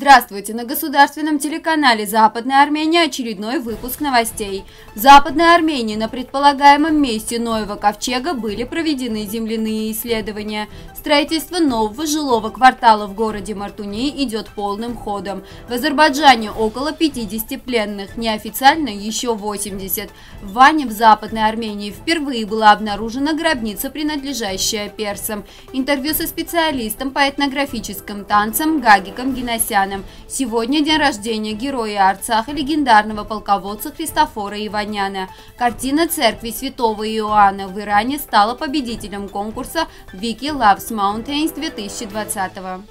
Здравствуйте! На государственном телеканале «Западная Армения» очередной выпуск новостей. В Западной Армении на предполагаемом месте Ноева ковчега были проведены земляные исследования. Строительство нового жилого квартала в городе Мартуни идет полным ходом. В Азербайджане около 50 пленных, неофициально еще 80. В Ване в Западной Армении впервые была обнаружена гробница, принадлежащая персам. Интервью со специалистом по этнографическим танцам Гагиком Геносяном Казахстаном. Сегодня день рождения героя Арцаха легендарного полководца Христофора Иваняна. Картина церкви святого Иоанна в Иране стала победителем конкурса «Вики Loves Mountains» 2020 -го.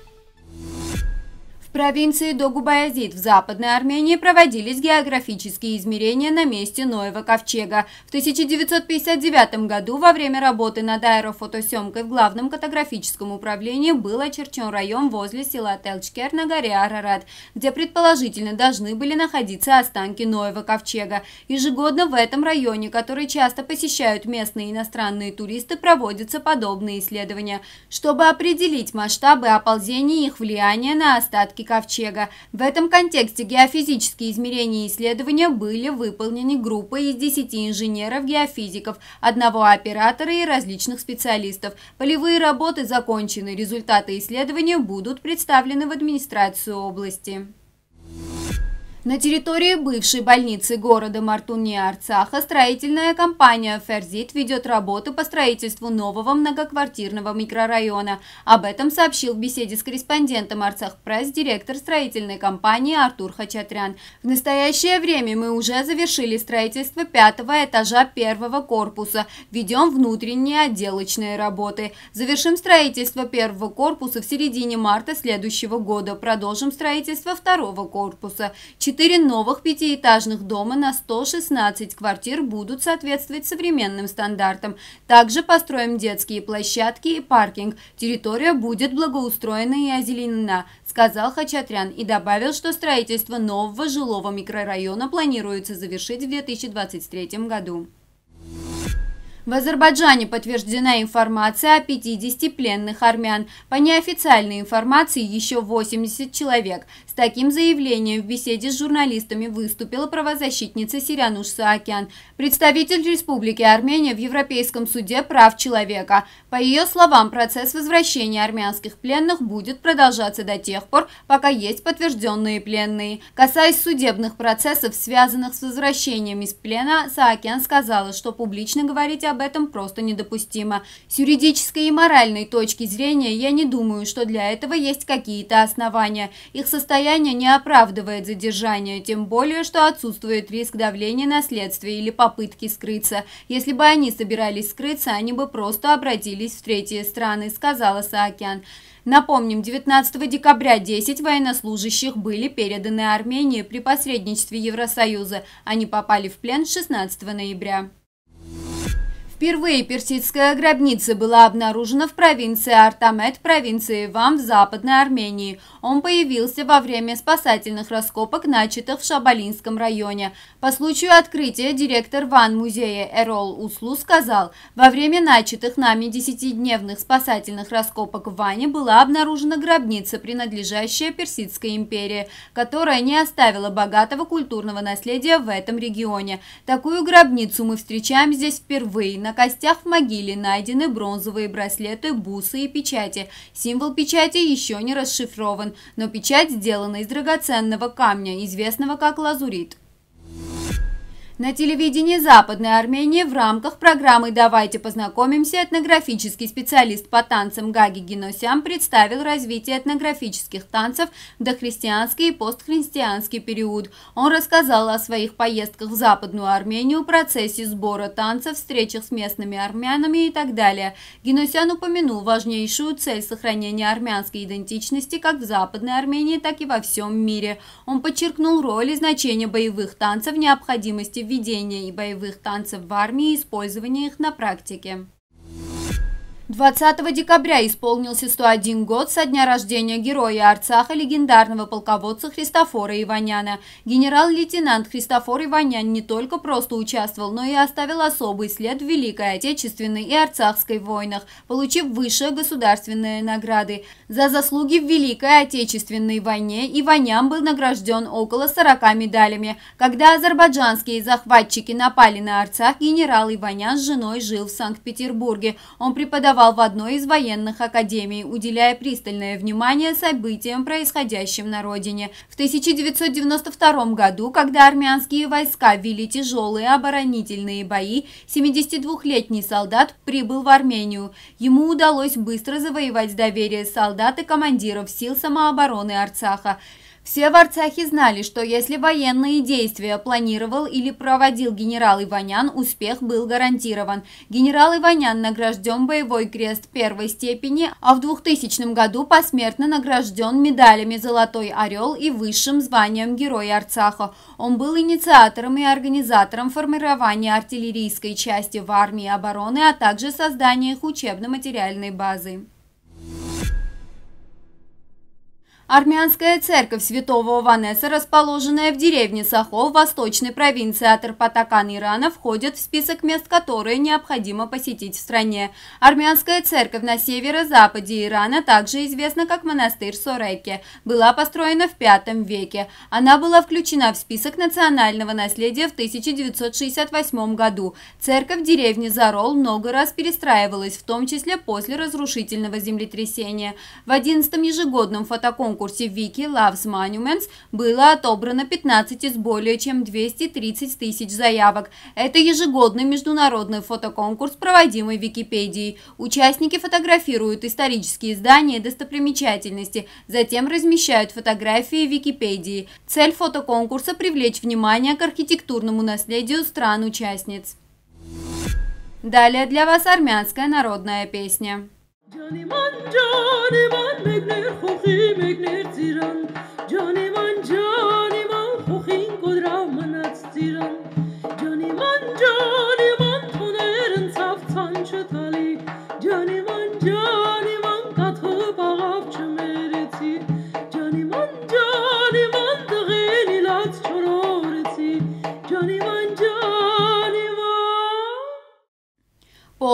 В провинции Догубаязид в Западной Армении проводились географические измерения на месте Ноева ковчега. В 1959 году во время работы над аэрофотосъемкой в Главном картографическом управлении был очерчен район возле села Телчкер на горе Арарат, где предположительно должны были находиться останки Ноева ковчега. Ежегодно в этом районе, который часто посещают местные иностранные туристы, проводятся подобные исследования, чтобы определить масштабы оползения и их влияние на остатки ковчега. В этом контексте геофизические измерения и исследования были выполнены группой из 10 инженеров-геофизиков, одного оператора и различных специалистов. Полевые работы закончены, результаты исследования будут представлены в администрацию области. На территории бывшей больницы города Мартуни Арцаха строительная компания «Ферзит» ведет работу по строительству нового многоквартирного микрорайона. Об этом сообщил в беседе с корреспондентом Арцах Пресс директор строительной компании Артур Хачатрян. В настоящее время мы уже завершили строительство пятого этажа первого корпуса. Ведем внутренние отделочные работы. Завершим строительство первого корпуса в середине марта следующего года. Продолжим строительство второго корпуса. Четыре новых пятиэтажных дома на 116 квартир будут соответствовать современным стандартам. Также построим детские площадки и паркинг. Территория будет благоустроена и озеленена, сказал Хачатрян и добавил, что строительство нового жилого микрорайона планируется завершить в 2023 году. В Азербайджане подтверждена информация о 50 пленных армян. По неофициальной информации еще 80 человек. С таким заявлением в беседе с журналистами выступила правозащитница Сирянуш Саакян, представитель Республики Армения в Европейском суде прав человека. По ее словам, процесс возвращения армянских пленных будет продолжаться до тех пор, пока есть подтвержденные пленные. Касаясь судебных процессов, связанных с возвращением из плена, Саакян сказала, что публично говорить об об этом просто недопустимо. С юридической и моральной точки зрения я не думаю, что для этого есть какие-то основания. Их состояние не оправдывает задержание, тем более, что отсутствует риск давления на следствие или попытки скрыться. Если бы они собирались скрыться, они бы просто обратились в третьи страны, сказала Саакян. Напомним, 19 декабря 10 военнослужащих были переданы Армении при посредничестве Евросоюза. Они попали в плен 16 ноября. Впервые персидская гробница была обнаружена в провинции Артамет, провинции Вам в Западной Армении. Он появился во время спасательных раскопок, начатых в Шабалинском районе. По случаю открытия директор Ван-музея Эрол Услу сказал, во время начатых нами десятидневных спасательных раскопок в Ване была обнаружена гробница, принадлежащая Персидской империи, которая не оставила богатого культурного наследия в этом регионе. Такую гробницу мы встречаем здесь впервые на костях в могиле найдены бронзовые браслеты, бусы и печати. Символ печати еще не расшифрован, но печать сделана из драгоценного камня, известного как лазурит на телевидении Западной Армении в рамках программы «Давайте познакомимся» этнографический специалист по танцам Гаги Геносян представил развитие этнографических танцев в дохристианский и постхристианский период. Он рассказал о своих поездках в Западную Армению, процессе сбора танцев, встречах с местными армянами и так далее. Геносян упомянул важнейшую цель сохранения армянской идентичности как в Западной Армении, так и во всем мире. Он подчеркнул роль и значение боевых танцев, необходимости введения и боевых танцев в армии и использование их на практике. 20 декабря исполнился 101 год со дня рождения героя Арцаха легендарного полководца Христофора Иваняна. Генерал-лейтенант Христофор Иванян не только просто участвовал, но и оставил особый след в Великой Отечественной и Арцахской войнах, получив высшие государственные награды. За заслуги в Великой Отечественной войне Иванян был награжден около 40 медалями. Когда азербайджанские захватчики напали на Арцах, генерал Иванян с женой жил в Санкт-Петербурге. Он преподавал преподавал в одной из военных академий, уделяя пристальное внимание событиям, происходящим на родине. В 1992 году, когда армянские войска вели тяжелые оборонительные бои, 72-летний солдат прибыл в Армению. Ему удалось быстро завоевать доверие солдат и командиров сил самообороны Арцаха. Все в Арцахе знали, что если военные действия планировал или проводил генерал Иванян, успех был гарантирован. Генерал Иванян награжден боевой крест первой степени, а в 2000 году посмертно награжден медалями «Золотой орел» и высшим званием Героя Арцаха. Он был инициатором и организатором формирования артиллерийской части в армии обороны, а также создания их учебно-материальной базы. Армянская церковь святого Иванеса, расположенная в деревне Сахо в восточной провинции Атарпатакан Ирана, входит в список мест, которые необходимо посетить в стране. Армянская церковь на северо-западе Ирана, также известна как монастырь Сореки, была построена в V веке. Она была включена в список национального наследия в 1968 году. Церковь деревни Зарол много раз перестраивалась, в том числе после разрушительного землетрясения. В 11-м ежегодном фотоконкурсе конкурсе Вики Loves Monuments было отобрано 15 из более чем 230 тысяч заявок. Это ежегодный международный фотоконкурс, проводимый Википедией. Участники фотографируют исторические здания и достопримечательности, затем размещают фотографии в Википедии. Цель фотоконкурса – привлечь внимание к архитектурному наследию стран-участниц. Далее для вас армянская народная песня. جانی من جانی من خوخی مگنر زیران